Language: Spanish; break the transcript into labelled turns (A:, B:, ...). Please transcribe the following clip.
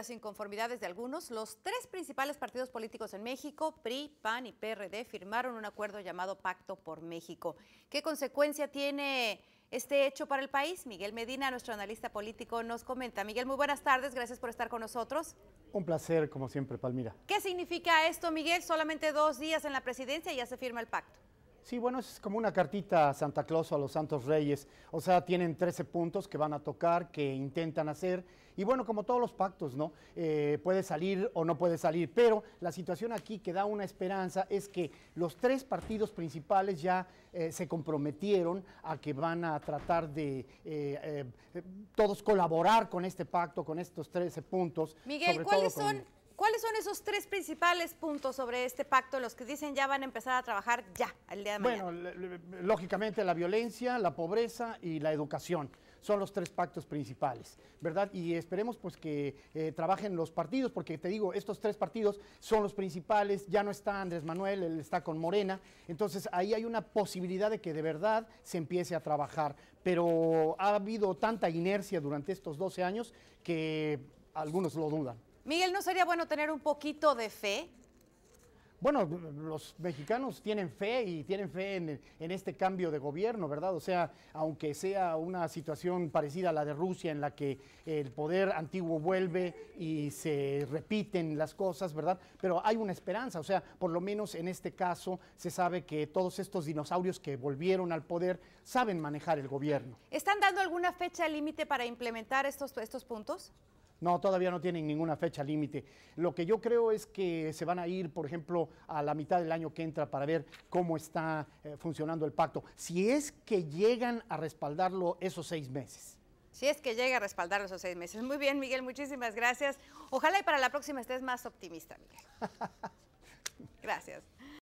A: las inconformidades de algunos, los tres principales partidos políticos en México, PRI, PAN y PRD, firmaron un acuerdo llamado Pacto por México. ¿Qué consecuencia tiene este hecho para el país? Miguel Medina, nuestro analista político, nos comenta. Miguel, muy buenas tardes, gracias por estar con nosotros.
B: Un placer, como siempre, Palmira.
A: ¿Qué significa esto, Miguel? Solamente dos días en la presidencia y ya se firma el pacto.
B: Sí, bueno, es como una cartita a Santa Claus o a los Santos Reyes. O sea, tienen 13 puntos que van a tocar, que intentan hacer. Y bueno, como todos los pactos, ¿no? Eh, puede salir o no puede salir. Pero la situación aquí que da una esperanza es que los tres partidos principales ya eh, se comprometieron a que van a tratar de eh, todos colaborar con este pacto, con estos 13 puntos.
A: Miguel, sobre ¿cuáles todo son ¿Cuáles son esos tres principales puntos sobre este pacto, los que dicen ya van a empezar a trabajar ya, el día de mañana? Bueno,
B: lógicamente la violencia, la pobreza y la educación son los tres pactos principales, ¿verdad? Y esperemos pues que eh, trabajen los partidos, porque te digo, estos tres partidos son los principales, ya no está Andrés Manuel, él está con Morena, entonces ahí hay una posibilidad de que de verdad se empiece a trabajar, pero ha habido tanta inercia durante estos 12 años que algunos lo dudan.
A: Miguel, ¿no sería bueno tener un poquito de fe?
B: Bueno, los mexicanos tienen fe y tienen fe en, este cambio de gobierno, ¿verdad? O sea, aunque sea una situación parecida a la de Rusia, en la que el poder antiguo vuelve y se repiten las cosas, ¿verdad? Pero hay una esperanza, o sea, por lo menos en este caso se sabe que todos estos dinosaurios que volvieron al poder saben manejar el gobierno.
A: ¿Están dando alguna fecha límite para implementar estos, estos puntos?
B: No, todavía no tienen ninguna fecha límite. Lo que yo creo es que se van a ir, por ejemplo, a la mitad del año que entra para ver cómo está eh, funcionando el pacto, si es que llegan a respaldarlo esos seis meses.
A: Si es que llega a respaldarlo esos seis meses. Muy bien, Miguel, muchísimas gracias. Ojalá y para la próxima estés más optimista, Miguel. Gracias.